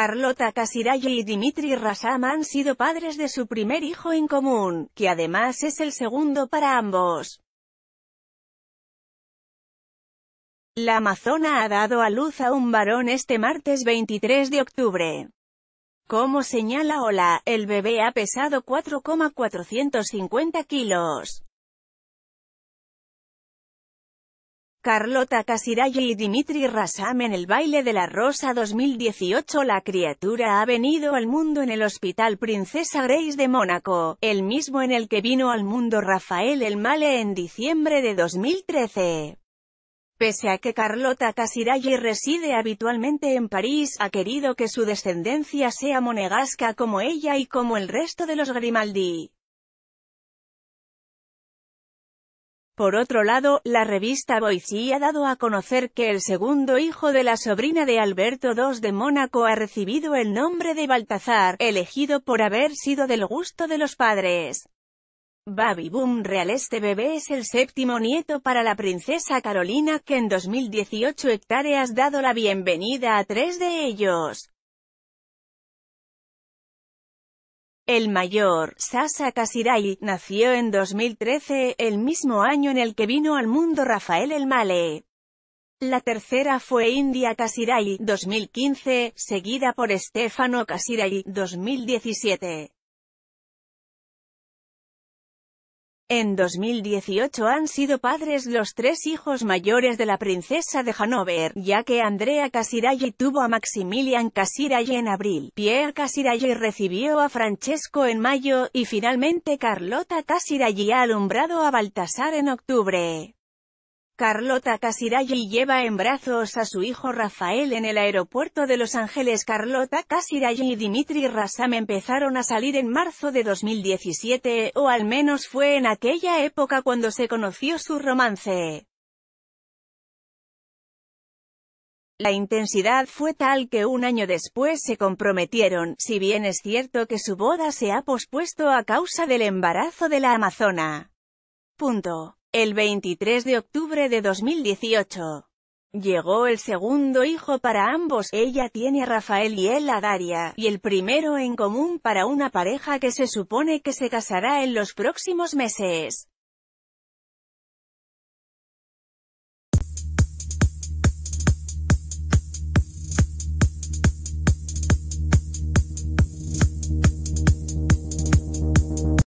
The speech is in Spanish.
Carlota Casiraghi y Dimitri Rassam han sido padres de su primer hijo en común, que además es el segundo para ambos. La amazona ha dado a luz a un varón este martes 23 de octubre. Como señala Ola, el bebé ha pesado 4,450 kilos. Carlota Casiraghi y Dimitri Rassam en el Baile de la Rosa 2018 La criatura ha venido al mundo en el Hospital Princesa Grace de Mónaco, el mismo en el que vino al mundo Rafael El Male en diciembre de 2013. Pese a que Carlota Casiraghi reside habitualmente en París, ha querido que su descendencia sea monegasca como ella y como el resto de los Grimaldi. Por otro lado, la revista Boise ha dado a conocer que el segundo hijo de la sobrina de Alberto II de Mónaco ha recibido el nombre de Baltazar, elegido por haber sido del gusto de los padres. Baby Boom Real Este bebé es el séptimo nieto para la princesa Carolina que en 2018 hectáreas dado la bienvenida a tres de ellos. El mayor, Sasa Kasirai, nació en 2013, el mismo año en el que vino al mundo Rafael El Male. La tercera fue India Kasirai, 2015, seguida por Stefano Kasirai, 2017. En 2018 han sido padres los tres hijos mayores de la princesa de Hanover, ya que Andrea Casiraghi tuvo a Maximilian Casiraghi en abril, Pierre Casiraghi recibió a Francesco en mayo, y finalmente Carlota Casiraghi ha alumbrado a Baltasar en octubre. Carlota Casiraghi lleva en brazos a su hijo Rafael en el aeropuerto de Los Ángeles. Carlota Casiraghi y Dimitri Rassam empezaron a salir en marzo de 2017, o al menos fue en aquella época cuando se conoció su romance. La intensidad fue tal que un año después se comprometieron, si bien es cierto que su boda se ha pospuesto a causa del embarazo de la Amazona. Punto. El 23 de octubre de 2018. Llegó el segundo hijo para ambos, ella tiene a Rafael y él a Daria, y el primero en común para una pareja que se supone que se casará en los próximos meses.